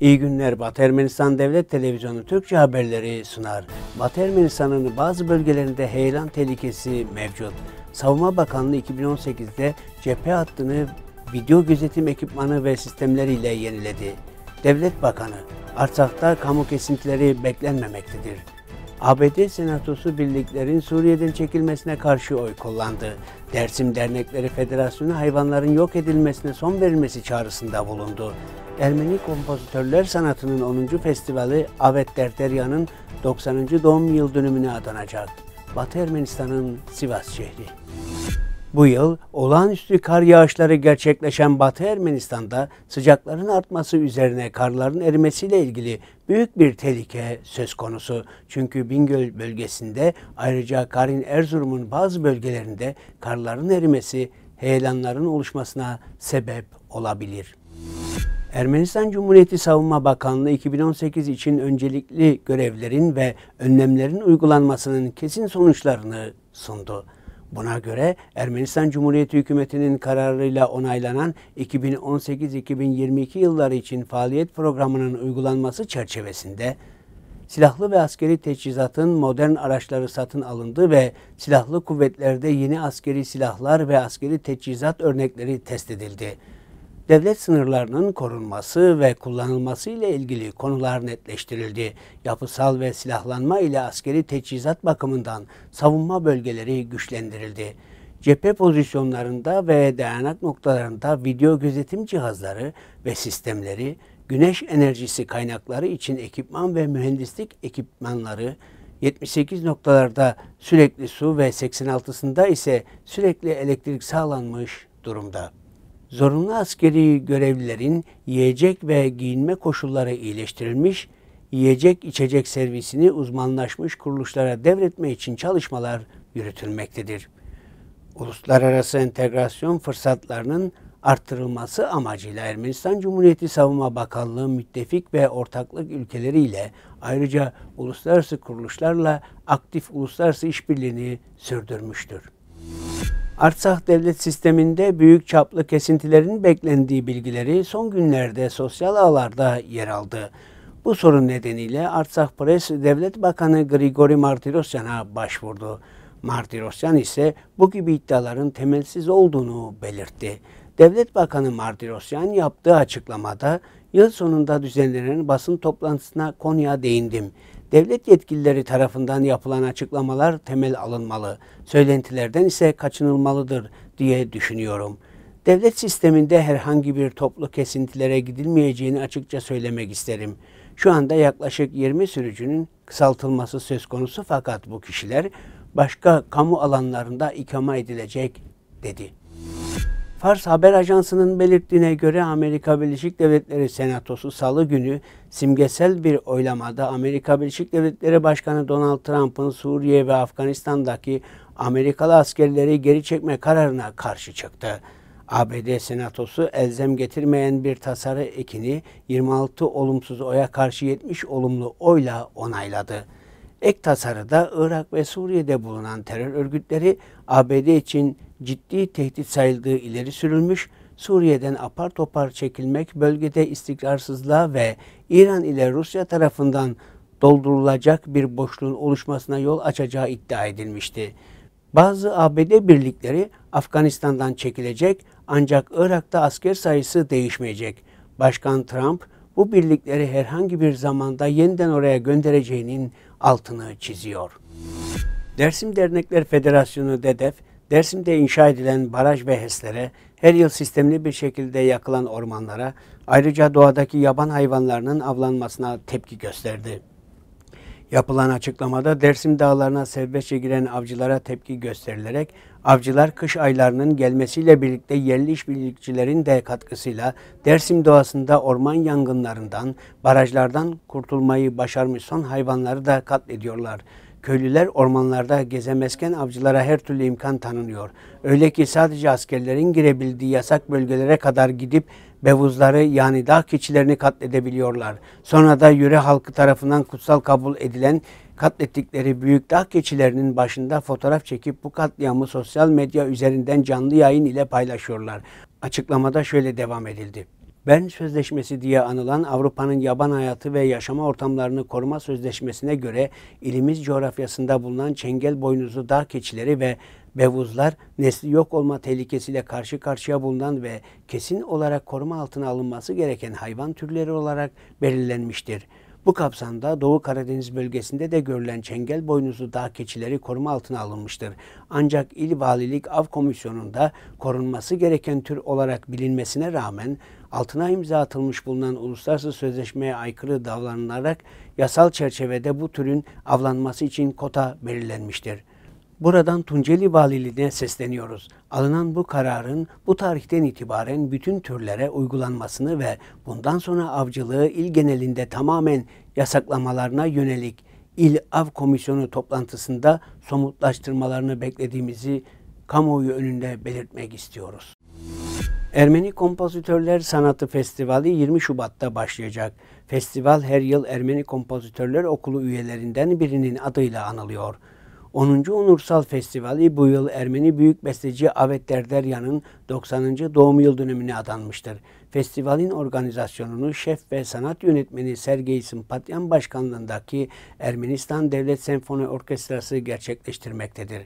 İyi günler. Batı Ermenistan Devlet Televizyonu Türkçe haberleri sunar. Batı Ermenistan'ın bazı bölgelerinde heyelan tehlikesi mevcut. Savunma Bakanlığı 2018'de cephe hattını video gözetim ekipmanı ve sistemleriyle yeniledi. Devlet Bakanı, Artsak'ta kamu kesintileri beklenmemektedir. ABD Senatosu birliklerin Suriye'den çekilmesine karşı oy kullandı. Dersim Dernekleri Federasyonu hayvanların yok edilmesine son verilmesi çağrısında bulundu. Ermeni Kompozitörler Sanatı'nın 10. Festivali Avet Derderya'nın 90. doğum yıl dönümüne adanacak. Batı Ermenistan'ın Sivas şehri. Bu yıl olağanüstü kar yağışları gerçekleşen Batı Ermenistan'da sıcakların artması üzerine karların erimesiyle ilgili büyük bir tehlike söz konusu. Çünkü Bingöl bölgesinde ayrıca Karın Erzurum'un bazı bölgelerinde karların erimesi heyelanların oluşmasına sebep olabilir. Ermenistan Cumhuriyeti Savunma Bakanlığı 2018 için öncelikli görevlerin ve önlemlerin uygulanmasının kesin sonuçlarını sundu. Buna göre Ermenistan Cumhuriyeti hükümetinin kararıyla onaylanan 2018-2022 yılları için faaliyet programının uygulanması çerçevesinde silahlı ve askeri teçhizatın modern araçları satın alındı ve silahlı kuvvetlerde yeni askeri silahlar ve askeri teçhizat örnekleri test edildi devlet sınırlarının korunması ve kullanılması ile ilgili konular netleştirildi. Yapısal ve silahlanma ile askeri teçhizat bakımından savunma bölgeleri güçlendirildi. Cephe pozisyonlarında ve dayanak noktalarında video gözetim cihazları ve sistemleri, güneş enerjisi kaynakları için ekipman ve mühendislik ekipmanları, 78 noktalarda sürekli su ve 86'sında ise sürekli elektrik sağlanmış durumda zorunlu askeri görevlilerin yiyecek ve giyinme koşulları iyileştirilmiş, yiyecek içecek servisini uzmanlaşmış kuruluşlara devretme için çalışmalar yürütülmektedir. Uluslararası entegrasyon fırsatlarının arttırılması amacıyla Ermenistan Cumhuriyeti Savunma Bakanlığı müttefik ve ortaklık ülkeleriyle ayrıca uluslararası kuruluşlarla aktif uluslararası işbirliğini sürdürmüştür. Artsakh devlet sisteminde büyük çaplı kesintilerin beklendiği bilgileri son günlerde sosyal ağlarda yer aldı. Bu sorun nedeniyle Artsakh Pres Devlet Bakanı Grigori Martirosyan'a başvurdu. Martirosyan ise bu gibi iddiaların temelsiz olduğunu belirtti. Devlet Bakanı Martirosyan yaptığı açıklamada yıl sonunda düzenlenen basın toplantısına konuya değindim devlet yetkilileri tarafından yapılan açıklamalar temel alınmalı, söylentilerden ise kaçınılmalıdır diye düşünüyorum. Devlet sisteminde herhangi bir toplu kesintilere gidilmeyeceğini açıkça söylemek isterim. Şu anda yaklaşık 20 sürücünün kısaltılması söz konusu fakat bu kişiler başka kamu alanlarında ikama edilecek dedi. Fars Haber Ajansı'nın belirttiğine göre Amerika Birleşik Devletleri Senatosu salı günü simgesel bir oylamada Amerika Birleşik Devletleri Başkanı Donald Trump'ın Suriye ve Afganistan'daki Amerikalı askerleri geri çekme kararına karşı çıktı. ABD Senatosu elzem getirmeyen bir tasarı ekini 26 olumsuz oya karşı 70 olumlu oyla onayladı. Ek tasarıda Irak ve Suriye'de bulunan terör örgütleri ABD için ciddi tehdit sayıldığı ileri sürülmüş, Suriye'den apar topar çekilmek bölgede istikrarsızlığa ve İran ile Rusya tarafından doldurulacak bir boşluğun oluşmasına yol açacağı iddia edilmişti. Bazı ABD birlikleri Afganistan'dan çekilecek ancak Irak'ta asker sayısı değişmeyecek. Başkan Trump, bu birlikleri herhangi bir zamanda yeniden oraya göndereceğinin altını çiziyor. Dersim Dernekler Federasyonu DEDEF, Dersim'de inşa edilen baraj ve HES'lere, her yıl sistemli bir şekilde yakılan ormanlara, ayrıca doğadaki yaban hayvanlarının avlanmasına tepki gösterdi. Yapılan açıklamada Dersim dağlarına serbestçe giren avcılara tepki gösterilerek Avcılar kış aylarının gelmesiyle birlikte yerli işbirlikçilerin de katkısıyla Dersim doğasında orman yangınlarından, barajlardan kurtulmayı başarmış son hayvanları da katlediyorlar. Köylüler ormanlarda gezemezken avcılara her türlü imkan tanınıyor. Öyle ki sadece askerlerin girebildiği yasak bölgelere kadar gidip bevuzları yani dağ keçilerini katledebiliyorlar. Sonra da yöre halkı tarafından kutsal kabul edilen katlettikleri büyük dağ keçilerinin başında fotoğraf çekip bu katliamı sosyal medya üzerinden canlı yayın ile paylaşıyorlar. Açıklamada şöyle devam edildi. Ben Sözleşmesi diye anılan Avrupa'nın yaban hayatı ve yaşama ortamlarını koruma sözleşmesine göre ilimiz coğrafyasında bulunan çengel boynuzlu dağ keçileri ve bevuzlar nesli yok olma tehlikesiyle karşı karşıya bulunan ve kesin olarak koruma altına alınması gereken hayvan türleri olarak belirlenmiştir. Bu kapsamda Doğu Karadeniz bölgesinde de görülen çengel boynuzlu dağ keçileri koruma altına alınmıştır. Ancak İl Valilik Av Komisyonu'nda korunması gereken tür olarak bilinmesine rağmen altına imza atılmış bulunan uluslararası sözleşmeye aykırı davranılarak yasal çerçevede bu türün avlanması için kota belirlenmiştir. Buradan Tunceli Valiliğine sesleniyoruz. Alınan bu kararın bu tarihten itibaren bütün türlere uygulanmasını ve bundan sonra avcılığı il genelinde tamamen yasaklamalarına yönelik il Av Komisyonu toplantısında somutlaştırmalarını beklediğimizi kamuoyu önünde belirtmek istiyoruz. Ermeni Kompozitörler Sanatı Festivali 20 Şubat'ta başlayacak. Festival her yıl Ermeni Kompozitörler Okulu üyelerinden birinin adıyla anılıyor. 10. Onursal Festivali bu yıl Ermeni büyük besteci Avet Derderyan'ın 90. doğum yıl dönümüne adanmıştır. Festivalin organizasyonunu şef ve sanat yönetmeni Sergey Simpatyan başkanlığındaki Ermenistan Devlet Senfoni Orkestrası gerçekleştirmektedir.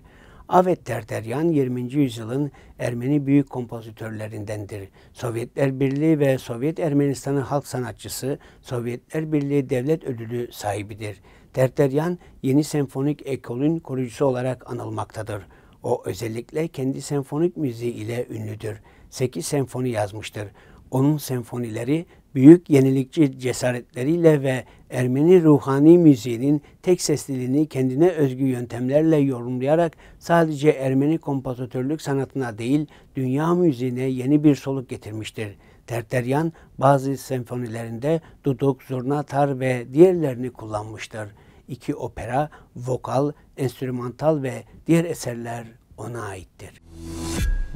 Avet Terteryan 20. yüzyılın Ermeni büyük kompozitörlerindendir. Sovyetler Birliği ve Sovyet Ermenistan'ın halk sanatçısı, Sovyetler Birliği devlet ödülü sahibidir. Terteryan yeni senfonik ekolün kurucusu olarak anılmaktadır. O özellikle kendi senfonik müziği ile ünlüdür. 8 senfoni yazmıştır. Onun senfonileri büyük yenilikçi cesaretleriyle ve Ermeni ruhani müziğinin tek sesliliğini kendine özgü yöntemlerle yorumlayarak sadece Ermeni kompozitörlük sanatına değil dünya müziğine yeni bir soluk getirmiştir. Terteryan bazı senfonilerinde duduk, zurna, tar ve diğerlerini kullanmıştır. İki opera, vokal, enstrümantal ve diğer eserler ona aittir.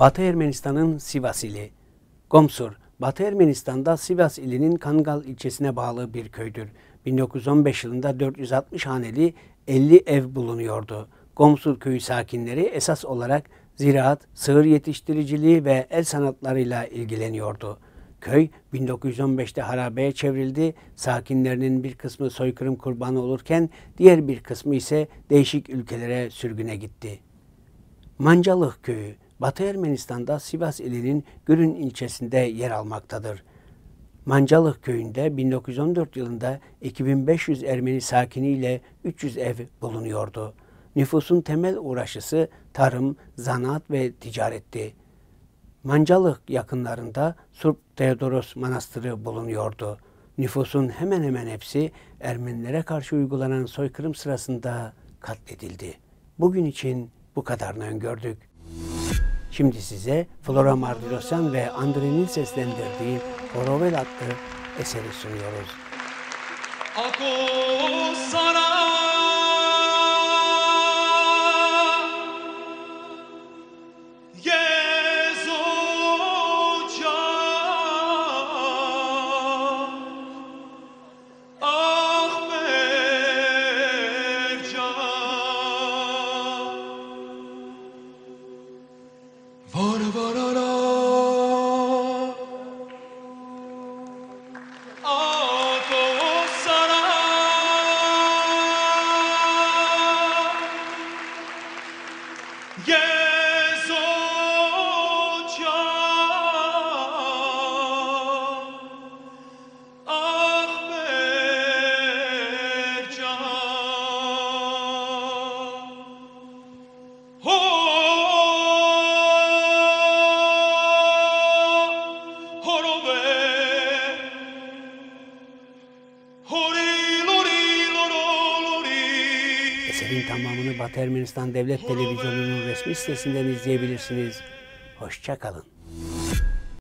Batı Ermenistan'ın Sivasili, Gomsur Batı Ermenistan'da Sivas ilinin Kangal ilçesine bağlı bir köydür. 1915 yılında 460 haneli 50 ev bulunuyordu. Gomsul köyü sakinleri esas olarak ziraat, sığır yetiştiriciliği ve el sanatlarıyla ilgileniyordu. Köy 1915'te harabeye çevrildi. Sakinlerinin bir kısmı soykırım kurbanı olurken diğer bir kısmı ise değişik ülkelere sürgüne gitti. Mancalık köyü Batı Ermenistan'da Sivas ilinin Gürün ilçesinde yer almaktadır. Mancalık köyünde 1914 yılında 2500 Ermeni sakiniyle 300 ev bulunuyordu. Nüfusun temel uğraşısı tarım, zanaat ve ticaretti. Mancalık yakınlarında Surp Teodoros Manastırı bulunuyordu. Nüfusun hemen hemen hepsi Ermenilere karşı uygulanan soykırım sırasında katledildi. Bugün için bu kadarını öngördük. Şimdi size Flora Mardirosan ve Andre'nin seslendirdiği Horovel adlı eseri sunuyoruz. Ako sana Yeah! Batı Ermenistan Devlet Televizyonu'nun resmi sitesinden izleyebilirsiniz. Hoşçakalın.